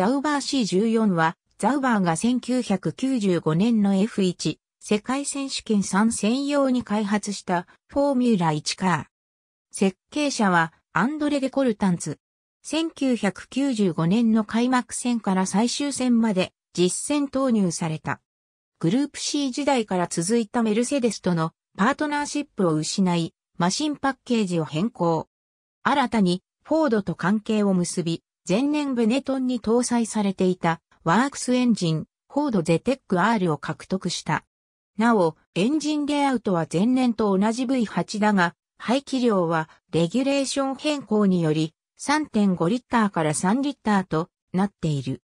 ザウバー C14 は、ザウバーが1995年の F1 世界選手権3専用に開発したフォーミュラ1カー。設計者はアンドレ・デ・コルタンツ。1995年の開幕戦から最終戦まで実戦投入された。グループ C 時代から続いたメルセデスとのパートナーシップを失い、マシンパッケージを変更。新たにフォードと関係を結び、前年ブネトンに搭載されていたワークスエンジン、フォードゼテック R を獲得した。なお、エンジンレイアウトは前年と同じ V8 だが、排気量はレギュレーション変更により3.5リッターから3リッターとなっている。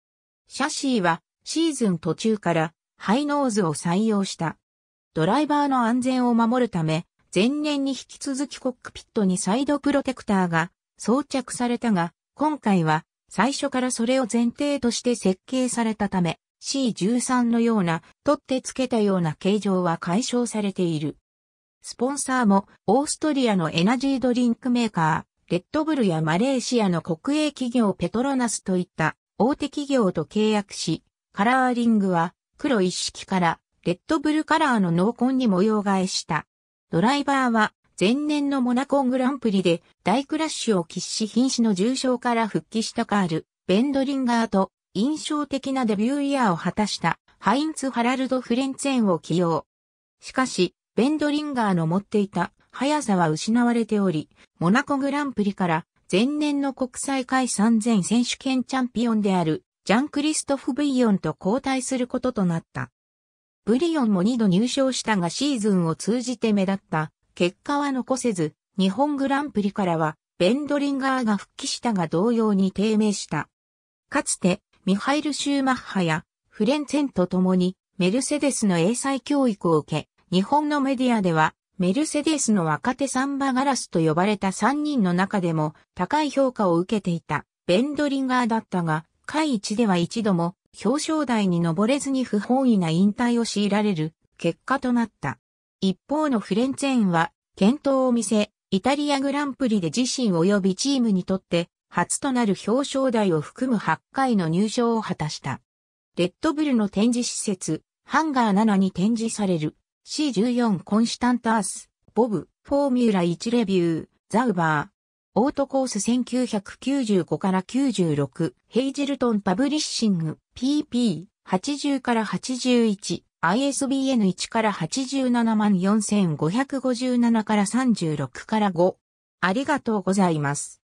シャシーはシーズン途中からハイノーズを採用した。ドライバーの安全を守るため、前年に引き続きコックピットにサイドプロテクターが装着されたが、今回は最初からそれを前提として設計されたため、C13 のような取ってつけたような形状は解消されている。スポンサーもオーストリアのエナジードリンクメーカー、レッドブルやマレーシアの国営企業ペトロナスといった大手企業と契約し、カラーリングは黒一式からレッドブルカラーの濃紺に模様替えした。ドライバーは前年のモナコングランプリで大クラッシュを喫し瀕死の重傷から復帰したカール、ベンドリンガーと印象的なデビューイヤーを果たしたハインツ・ハラルド・フレンツェンを起用。しかし、ベンドリンガーの持っていた速さは失われており、モナコグランプリから前年の国際会3000選手権チャンピオンであるジャン・クリストフ・ブイヨンと交代することとなった。ブリヨンも2度入賞したがシーズンを通じて目立った結果は残せず、日本グランプリからは、ベンドリンガーが復帰したが同様に低迷した。かつて、ミハイル・シューマッハやフレンツェンと共にメルセデスの英才教育を受け、日本のメディアではメルセデスの若手サンバガラスと呼ばれた3人の中でも高い評価を受けていたベンドリンガーだったが、会1では一度も表彰台に登れずに不本意な引退を強いられる結果となった。一方のフレンツェーンは、健闘を見せ、イタリアグランプリで自身及びチームにとって、初となる表彰台を含む8回の入賞を果たした。レッドブルの展示施設、ハンガー7に展示される C14 コンシタンタース、ボブ、フォーミュラ1レビュー、ザウバー、オートコース1995から96、ヘイジルトンパブリッシング、PP、80から81、ISBN 1から874,557から36から5。ありがとうございます。